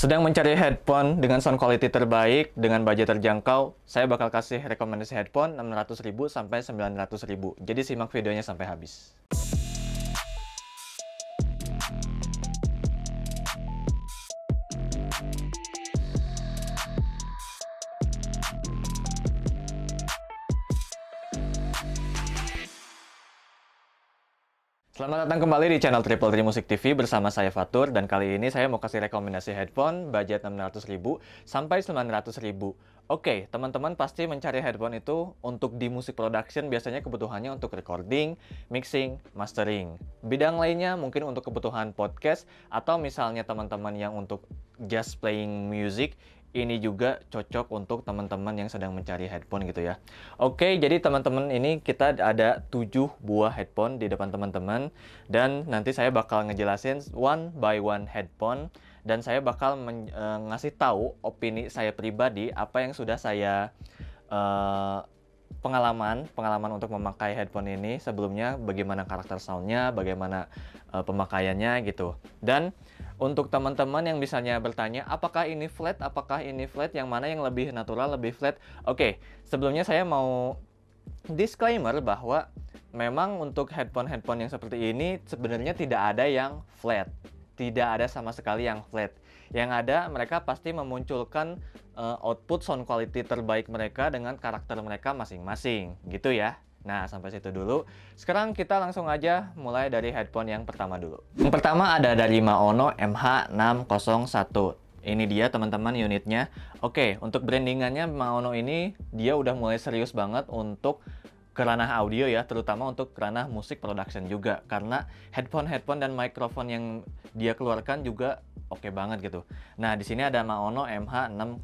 sedang mencari headphone dengan sound quality terbaik, dengan budget terjangkau, saya bakal kasih rekomendasi headphone 600.000 sampai 900.000. Jadi simak videonya sampai habis. Selamat datang kembali di channel Triple Tri Music TV bersama saya Fatur dan kali ini saya mau kasih rekomendasi headphone budget 600.000 sampai 900.000. Oke, teman-teman pasti mencari headphone itu untuk di musik production biasanya kebutuhannya untuk recording, mixing, mastering. Bidang lainnya mungkin untuk kebutuhan podcast atau misalnya teman-teman yang untuk just playing music ini juga cocok untuk teman-teman yang sedang mencari headphone gitu ya. Oke, jadi teman-teman ini kita ada 7 buah headphone di depan teman-teman dan nanti saya bakal ngejelasin one by one headphone dan saya bakal men uh, ngasih tahu opini saya pribadi apa yang sudah saya uh, pengalaman pengalaman untuk memakai headphone ini sebelumnya bagaimana karakter soundnya bagaimana uh, pemakaiannya gitu dan untuk teman-teman yang misalnya bertanya apakah ini flat, apakah ini flat, yang mana yang lebih natural, lebih flat. Oke, okay, sebelumnya saya mau disclaimer bahwa memang untuk headphone-headphone yang seperti ini sebenarnya tidak ada yang flat. Tidak ada sama sekali yang flat. Yang ada mereka pasti memunculkan uh, output sound quality terbaik mereka dengan karakter mereka masing-masing, gitu ya. Nah, sampai situ dulu. Sekarang kita langsung aja mulai dari headphone yang pertama dulu. Yang pertama ada dari Maono MH601. Ini dia teman-teman unitnya. Oke, untuk brandingannya Maono ini dia udah mulai serius banget untuk kerana audio ya, terutama untuk kerana musik production juga. Karena headphone-headphone dan microphone yang dia keluarkan juga oke okay banget gitu. Nah, di sini ada Maono MH601.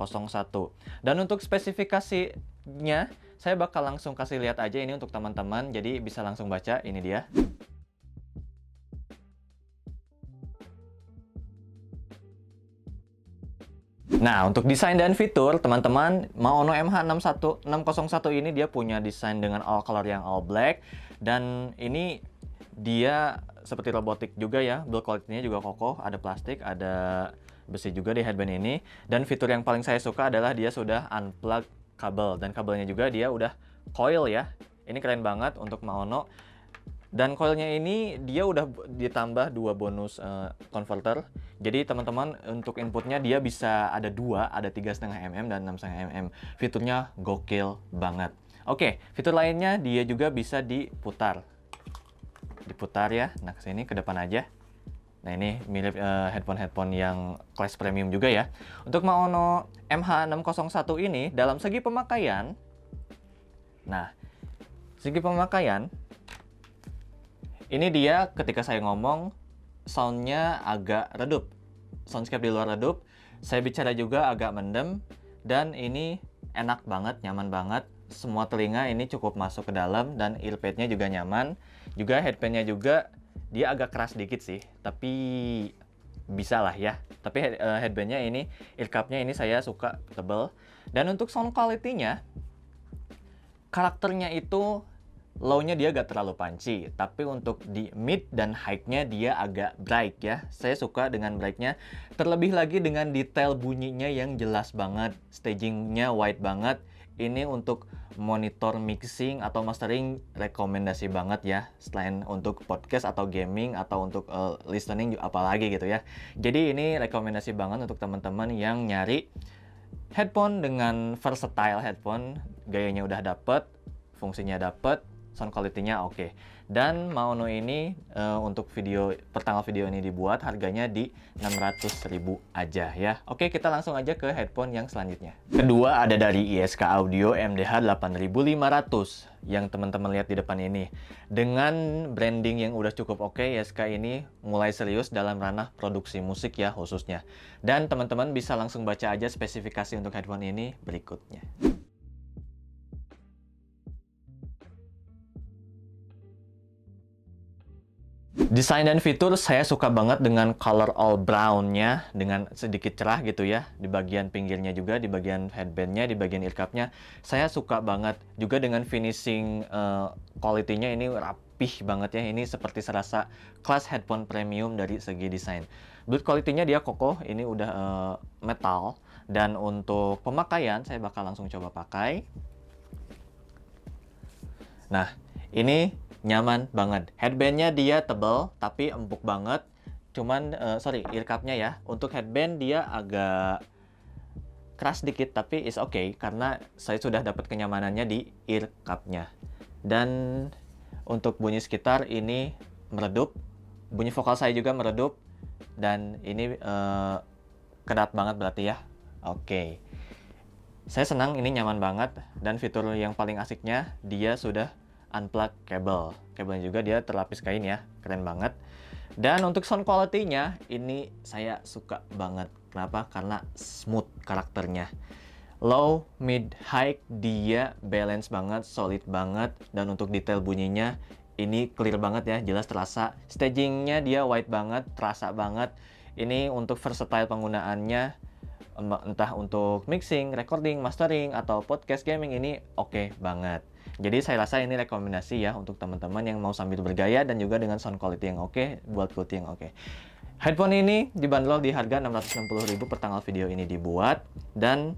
Dan untuk spesifikasinya, saya bakal langsung kasih lihat aja ini untuk teman-teman, jadi bisa langsung baca. Ini dia. Nah, untuk desain dan fitur, teman-teman, Maono MH61601 ini dia punya desain dengan all color yang all black. Dan ini dia seperti robotik juga ya, build quality-nya juga kokoh, ada plastik, ada besi juga di headband ini. Dan fitur yang paling saya suka adalah dia sudah unplug kabel dan kabelnya juga dia udah coil ya. Ini keren banget untuk Maono. Dan coilnya ini dia udah ditambah dua bonus uh, converter. Jadi teman-teman untuk inputnya dia bisa ada dua, ada tiga setengah mm dan enam setengah mm. Fiturnya gokil banget. Oke, fitur lainnya dia juga bisa diputar. Diputar ya. Nah, kesini ke depan aja. Nah ini mirip headphone eh, headphone-headphone yang kelas premium juga ya. Untuk Maono MH601 ini dalam segi pemakaian, nah segi pemakaian, ini dia ketika saya ngomong soundnya agak redup, soundscape di luar redup, saya bicara juga agak mendem, dan ini enak banget, nyaman banget, semua telinga ini cukup masuk ke dalam dan earpadnya juga nyaman, juga headpadnya juga dia agak keras dikit sih, tapi bisa lah ya. Tapi eh, headbandnya ini, earcupnya ini saya suka tebel. Dan untuk sound quality-nya, karakternya itu low-nya dia agak terlalu panci, tapi untuk di mid dan high-nya dia agak bright ya. Saya suka dengan bright-nya, terlebih lagi dengan detail bunyinya yang jelas banget, staging-nya wide banget, ini untuk monitor mixing atau mastering rekomendasi banget ya selain untuk podcast atau gaming atau untuk uh, listening apalagi gitu ya jadi ini rekomendasi banget untuk teman-teman yang nyari headphone dengan versatile headphone gayanya udah dapet fungsinya dapet sound quality-nya oke okay. Dan Maono ini uh, untuk video pertama video ini dibuat harganya di ribu aja ya. Oke, kita langsung aja ke headphone yang selanjutnya. Kedua ada dari ISK Audio MDH 8500 yang teman-teman lihat di depan ini. Dengan branding yang udah cukup oke, okay, ISK ini mulai serius dalam ranah produksi musik ya khususnya. Dan teman-teman bisa langsung baca aja spesifikasi untuk headphone ini berikutnya. Desain dan fitur saya suka banget dengan color all brownnya dengan sedikit cerah gitu ya, di bagian pinggirnya juga, di bagian headbandnya, di bagian earcupnya Saya suka banget juga dengan finishing uh, eh, quality ini rapih banget ya, ini seperti serasa kelas headphone premium dari segi desain. Build quality-nya dia kokoh, ini udah uh, metal, dan untuk pemakaian saya bakal langsung coba pakai. Nah, ini nyaman banget. Headbandnya dia tebal tapi empuk banget. Cuman uh, sorry earcupnya ya. Untuk headband dia agak keras dikit tapi is okay karena saya sudah dapat kenyamanannya di earcupnya Dan untuk bunyi sekitar ini meredup, bunyi vokal saya juga meredup dan ini uh, kedap banget berarti ya. Oke. Okay. Saya senang ini nyaman banget dan fitur yang paling asiknya dia sudah unplug kabel. Kabelnya juga dia terlapis kain ya, keren banget. Dan untuk sound quality-nya ini saya suka banget. Kenapa? Karena smooth karakternya. Low, mid, high dia balance banget, solid banget dan untuk detail bunyinya ini clear banget ya, jelas terasa. Stagingnya dia wide banget, terasa banget. Ini untuk versatile penggunaannya entah untuk mixing, recording, mastering, atau podcast gaming ini oke okay banget. Jadi saya rasa ini rekomendasi ya untuk teman-teman yang mau sambil bergaya dan juga dengan sound quality yang oke, okay, build quality yang oke. Okay. Headphone ini dibanderol di harga 660.000 per tanggal video ini dibuat dan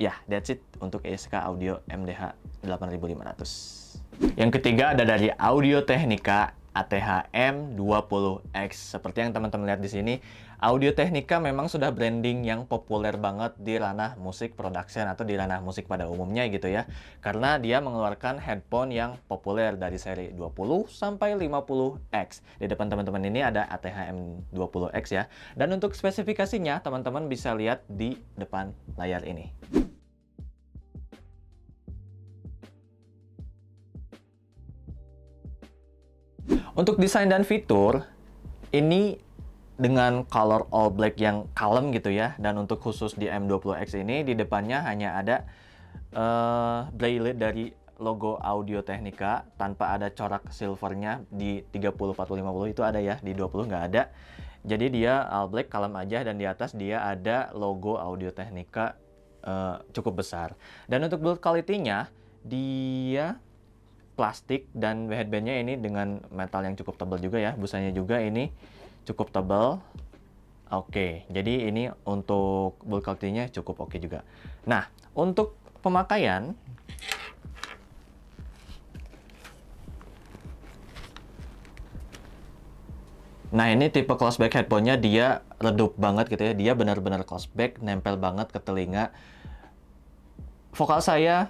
ya yeah, that's it untuk ESK Audio MDH 8500. Yang ketiga ada dari Audio Technica ATH-M20X. Seperti yang teman-teman lihat di sini, Audio Technica memang sudah branding yang populer banget di ranah musik production atau di ranah musik pada umumnya gitu ya. Karena dia mengeluarkan headphone yang populer dari seri 20 sampai 50X. Di depan teman-teman ini ada ATHM 20X ya. Dan untuk spesifikasinya teman-teman bisa lihat di depan layar ini. Untuk desain dan fitur, ini dengan color all black yang kalem gitu ya dan untuk khusus di M20X ini di depannya hanya ada uh, dari logo Audio Technica tanpa ada corak silvernya di 30 40 50 itu ada ya di 20 nggak ada jadi dia all black kalem aja dan di atas dia ada logo Audio Technica uh, cukup besar dan untuk build quality-nya dia plastik dan headbandnya ini dengan metal yang cukup tebal juga ya busanya juga ini cukup tebal. Oke, jadi ini untuk build quality cukup oke juga. Nah, untuk pemakaian Nah ini tipe crossback headphone-nya dia redup banget gitu ya. Dia benar-benar crossback, nempel banget ke telinga. Vokal saya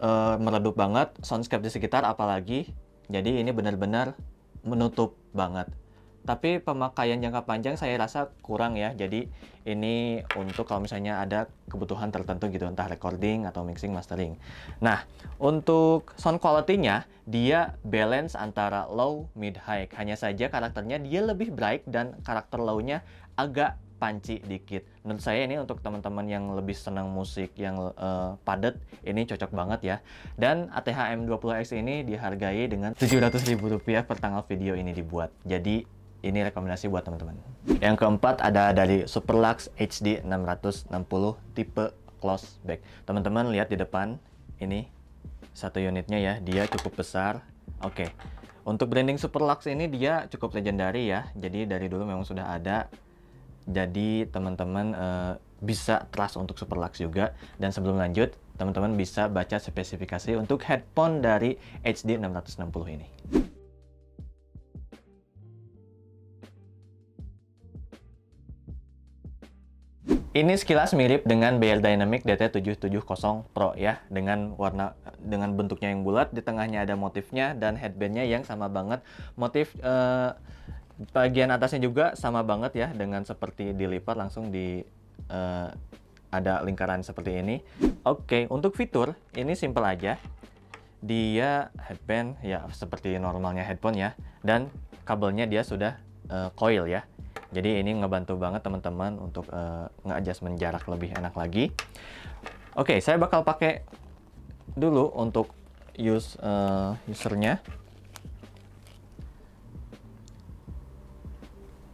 uh, meredup banget, soundscape di sekitar apalagi. Jadi ini benar-benar menutup banget tapi pemakaian jangka panjang saya rasa kurang ya. Jadi ini untuk kalau misalnya ada kebutuhan tertentu gitu, entah recording atau mixing mastering. Nah, untuk sound quality-nya dia balance antara low mid high. Hanya saja karakternya dia lebih bright dan karakter low-nya agak panci dikit. Menurut saya ini untuk teman-teman yang lebih senang musik yang uh, padat, ini cocok banget ya. Dan ATH M20X ini dihargai dengan 700.000 rupiah per tanggal video ini dibuat. Jadi ini rekomendasi buat teman-teman. Yang keempat ada dari Superlux HD 660 tipe close back. Teman-teman lihat di depan ini satu unitnya ya, dia cukup besar. Oke. Okay. Untuk branding Superlux ini dia cukup legendaris ya. Jadi dari dulu memang sudah ada. Jadi teman-teman uh, bisa trust untuk Superlux juga dan sebelum lanjut, teman-teman bisa baca spesifikasi untuk headphone dari HD 660 ini. Ini sekilas mirip dengan BL Dynamic DT770 Pro ya, dengan warna dengan bentuknya yang bulat, di tengahnya ada motifnya dan headbandnya yang sama banget. Motif eh, bagian atasnya juga sama banget ya, dengan seperti dilipat langsung di eh, ada lingkaran seperti ini. Oke, untuk fitur ini simple aja. Dia headband ya seperti normalnya headphone ya, dan kabelnya dia sudah eh, coil ya jadi ini ngebantu banget teman-teman untuk uh, nge-adjustment jarak lebih enak lagi. Oke, okay, saya bakal pakai dulu untuk use uh, usernya.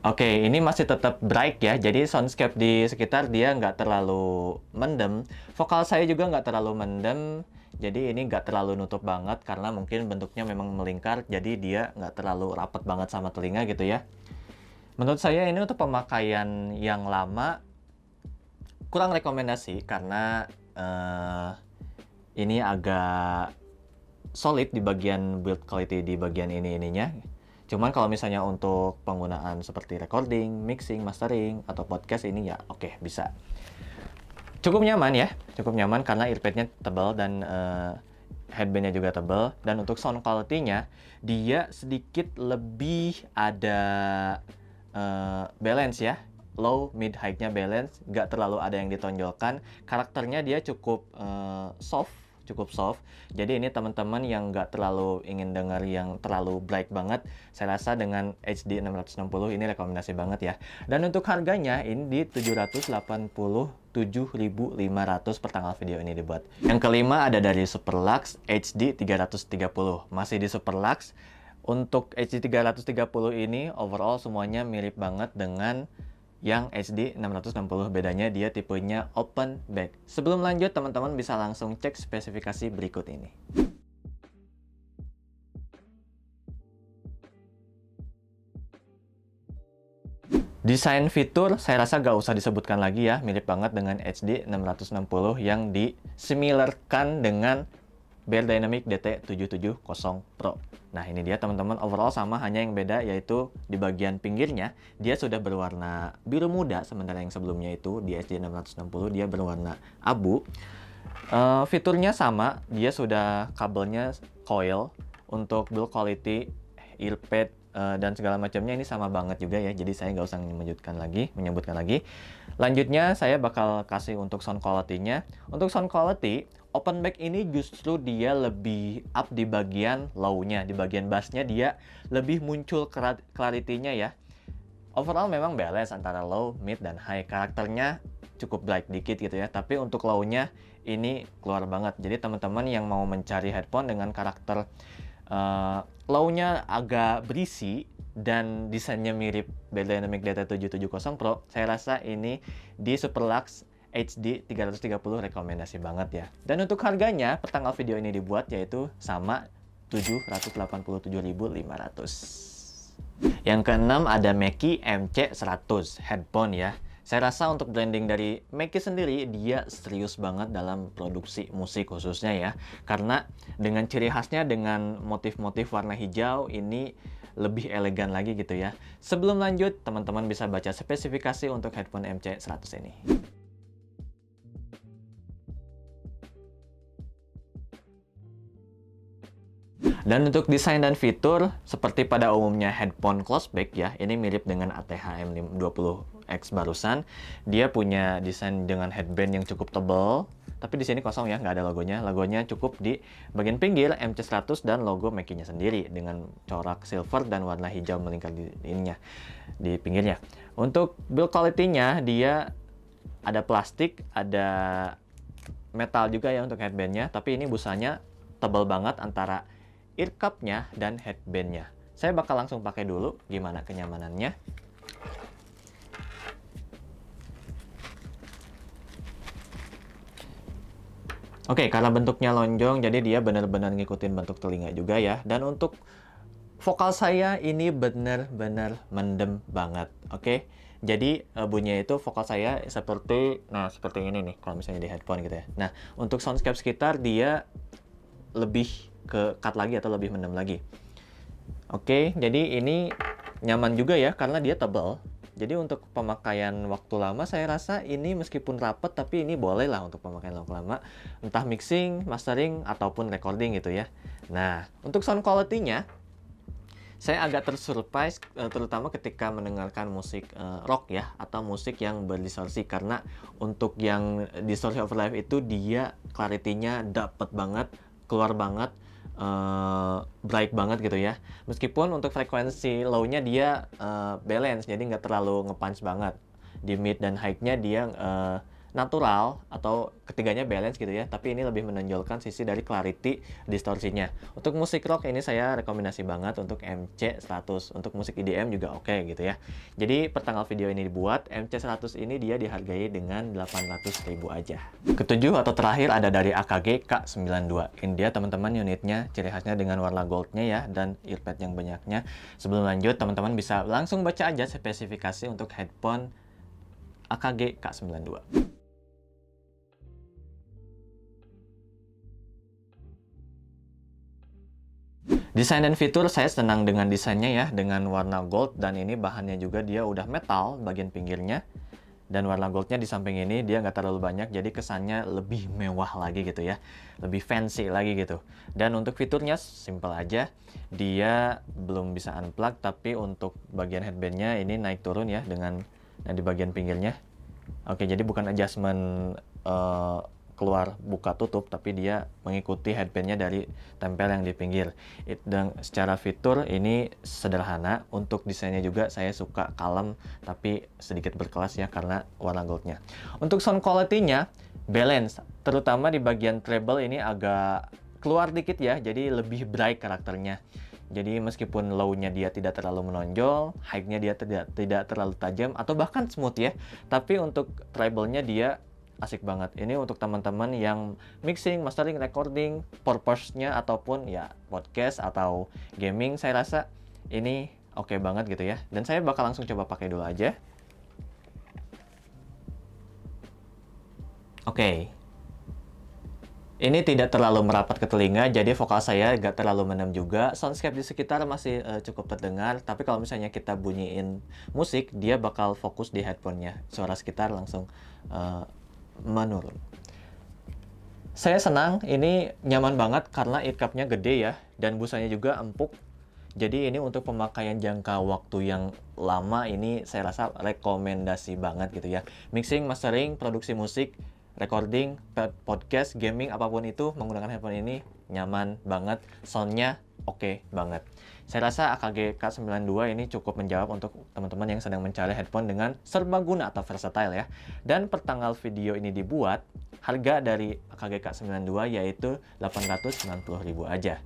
Oke, okay, ini masih tetap bright ya. Jadi soundscape di sekitar dia nggak terlalu mendem. Vokal saya juga nggak terlalu mendem. Jadi ini nggak terlalu nutup banget karena mungkin bentuknya memang melingkar. Jadi dia nggak terlalu rapat banget sama telinga gitu ya menurut saya ini untuk pemakaian yang lama kurang rekomendasi karena uh, ini agak solid di bagian build quality di bagian ini ininya. Cuman kalau misalnya untuk penggunaan seperti recording, mixing, mastering atau podcast ini ya oke okay, bisa. Cukup nyaman ya, cukup nyaman karena earpadnya tebal dan uh, headbandnya juga tebal dan untuk sound quality-nya dia sedikit lebih ada Eh, balance ya low mid high-nya balance nggak terlalu ada yang ditonjolkan karakternya dia cukup uh, soft cukup soft. Jadi ini teman-teman yang nggak terlalu ingin dengar yang terlalu bright banget, saya rasa dengan HD 660 ini rekomendasi banget ya. Dan untuk harganya ini di 780 7.500 per tanggal video ini dibuat. Yang kelima ada dari Superlux HD 330. Masih di Superlux, untuk HD330 ini overall semuanya mirip banget dengan yang HD660 bedanya dia tipenya open back. Sebelum lanjut teman-teman bisa langsung cek spesifikasi berikut ini. Desain fitur saya rasa gak usah disebutkan lagi ya, mirip banget dengan HD660 yang disimilarkan dengan Bear Dynamic DT770 Pro. Nah ini dia teman-teman overall sama hanya yang beda yaitu di bagian pinggirnya dia sudah berwarna biru muda sementara yang sebelumnya itu di SD660 dia berwarna abu. Uh, fiturnya sama, dia sudah kabelnya coil untuk build quality earpad uh, eh, dan segala macamnya ini sama banget juga ya jadi saya nggak usah menyebutkan lagi menyebutkan lagi lanjutnya saya bakal kasih untuk sound quality-nya untuk sound quality open back ini justru dia lebih up di bagian low-nya, di bagian bassnya dia lebih muncul clarity-nya ya. Overall memang balance antara low, mid, dan high. Karakternya cukup bright dikit gitu ya, tapi untuk low-nya ini keluar banget. Jadi teman-teman yang mau mencari headphone dengan karakter uh, low-nya agak berisi dan desainnya mirip Bell Dynamic DT770 Pro, saya rasa ini di Superlux HD 330 rekomendasi banget ya. Dan untuk harganya, pertanggal video ini dibuat yaitu sama 787.500. Yang keenam ada Mackie MC100 headphone ya. Saya rasa untuk branding dari Mackie sendiri, dia serius banget dalam produksi musik khususnya ya. Karena dengan ciri khasnya dengan motif-motif warna hijau ini lebih elegan lagi gitu ya. Sebelum lanjut, teman-teman bisa baca spesifikasi untuk headphone MC100 ini. Dan untuk desain dan fitur, seperti pada umumnya headphone closeback ya, ini mirip dengan ATH M20X barusan. Dia punya desain dengan headband yang cukup tebal, tapi di sini kosong ya, nggak ada logonya. Logonya cukup di bagian pinggir MC100 dan logo Mackie-nya sendiri dengan corak silver dan warna hijau melingkar di ininya, di pinggirnya. Untuk build quality-nya, dia ada plastik, ada metal juga ya untuk headbandnya, tapi ini busanya tebal banget antara earcupnya dan headbandnya. Saya bakal langsung pakai dulu gimana kenyamanannya. Oke, okay, karena bentuknya lonjong, jadi dia benar-benar ngikutin bentuk telinga juga ya. Dan untuk vokal saya ini benar-benar mendem banget, oke? Okay? Jadi eh, bunyinya itu vokal saya seperti, nah seperti ini nih, kalau misalnya di headphone gitu ya. Nah, untuk soundscape sekitar dia lebih ke cut lagi atau lebih mendem lagi. Oke, jadi ini nyaman juga ya karena dia tebal. Jadi untuk pemakaian waktu lama saya rasa ini meskipun rapet tapi ini boleh lah untuk pemakaian waktu lama. Entah mixing, mastering, ataupun recording gitu ya. Nah, untuk sound quality-nya saya agak tersurprise eh, terutama ketika mendengarkan musik eh, rock ya atau musik yang berdistorsi karena untuk yang distorsi overdrive itu dia clarity-nya dapet banget, keluar banget uh, bright banget gitu ya. Meskipun untuk frekuensi low-nya dia uh, balance, jadi nggak terlalu ngepunch banget. Di mid dan high-nya dia uh, natural atau ketiganya balance gitu ya tapi ini lebih menonjolkan sisi dari clarity distorsinya untuk musik rock ini saya rekomendasi banget untuk MC100 untuk musik EDM juga oke okay, gitu ya jadi pertanggal video ini dibuat MC100 ini dia dihargai dengan 800 ribu aja ketujuh atau terakhir ada dari AKG K92 ini dia teman-teman unitnya ciri khasnya dengan warna goldnya ya dan earpad yang banyaknya sebelum lanjut teman-teman bisa langsung baca aja spesifikasi untuk headphone AKG K92 Desain dan fitur saya senang dengan desainnya ya, dengan warna gold dan ini bahannya juga dia udah metal bagian pinggirnya. Dan warna goldnya di samping ini dia nggak terlalu banyak, jadi kesannya lebih mewah lagi gitu ya. Lebih fancy lagi gitu. Dan untuk fiturnya, simple aja. Dia belum bisa unplug, tapi untuk bagian headbandnya ini naik turun ya dengan nah di bagian pinggirnya. Oke, jadi bukan adjustment uh, keluar buka tutup tapi dia mengikuti headbandnya dari tempel yang di pinggir It, dan secara fitur ini sederhana untuk desainnya juga saya suka kalem tapi sedikit berkelas ya karena warna goldnya untuk sound quality-nya balance terutama di bagian treble ini agak keluar dikit ya jadi lebih bright karakternya jadi meskipun low-nya dia tidak terlalu menonjol, high-nya dia tidak tidak terlalu tajam atau bahkan smooth ya. Tapi untuk treble-nya dia asik banget. Ini untuk teman-teman yang mixing, mastering, recording, purpose-nya ataupun ya podcast atau gaming, saya rasa ini oke okay banget gitu ya. Dan saya bakal langsung coba pakai dulu aja. Oke. Okay. Ini tidak terlalu merapat ke telinga, jadi vokal saya nggak terlalu menem juga. Soundscape di sekitar masih uh, cukup terdengar, tapi kalau misalnya kita bunyiin musik, dia bakal fokus di headphone-nya. Suara sekitar langsung uh, menurun. Saya senang, ini nyaman banget karena ear gede ya, dan busanya juga empuk. Jadi ini untuk pemakaian jangka waktu yang lama ini saya rasa rekomendasi banget gitu ya. Mixing, mastering, produksi musik, recording, podcast, gaming, apapun itu menggunakan headphone ini nyaman banget, soundnya oke okay banget. Saya rasa AKG K92 ini cukup menjawab untuk teman-teman yang sedang mencari headphone dengan serbaguna atau versatile ya. Dan pertanggal video ini dibuat, harga dari AKG K92 yaitu ribu aja.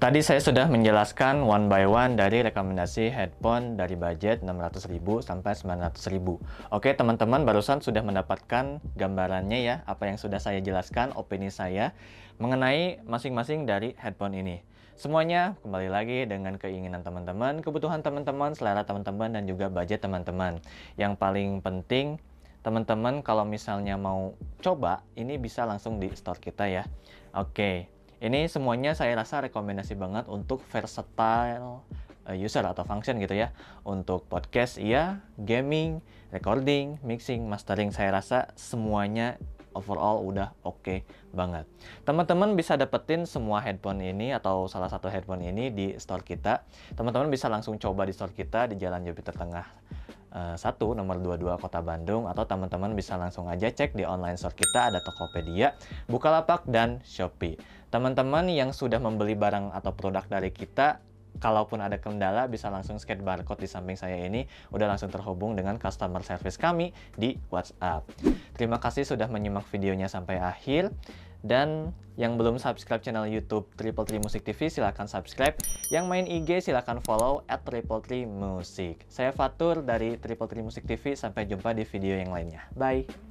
Tadi saya sudah menjelaskan one by one dari rekomendasi headphone dari budget 600.000 sampai 900.000. Oke, teman-teman barusan sudah mendapatkan gambarannya ya apa yang sudah saya jelaskan, opini saya mengenai masing-masing dari headphone ini. Semuanya kembali lagi dengan keinginan teman-teman, kebutuhan teman-teman, selera teman-teman dan juga budget teman-teman. Yang paling penting teman-teman kalau misalnya mau coba ini bisa langsung di store kita ya. Oke, ini semuanya saya rasa rekomendasi banget untuk versatile eh, user atau function gitu ya. Untuk podcast iya, gaming, recording, mixing, mastering saya rasa semuanya overall udah oke okay banget. Teman-teman bisa dapetin semua headphone ini atau salah satu headphone ini di store kita. Teman-teman bisa langsung coba di store kita di Jalan Jupiter Tengah Eh, satu nomor 22 Kota Bandung atau teman-teman bisa langsung aja cek di online store kita ada Tokopedia, Bukalapak dan Shopee. Teman-teman yang sudah membeli barang atau produk dari kita kalaupun ada kendala bisa langsung scan barcode di samping saya ini udah langsung terhubung dengan customer service kami di WhatsApp. Terima kasih sudah menyimak videonya sampai akhir. Dan yang belum subscribe channel YouTube Triple Tri Music TV silahkan subscribe. Yang main IG silahkan follow at Triple Tri Music. Saya Fatur dari Triple Tri Music TV. Sampai jumpa di video yang lainnya. Bye.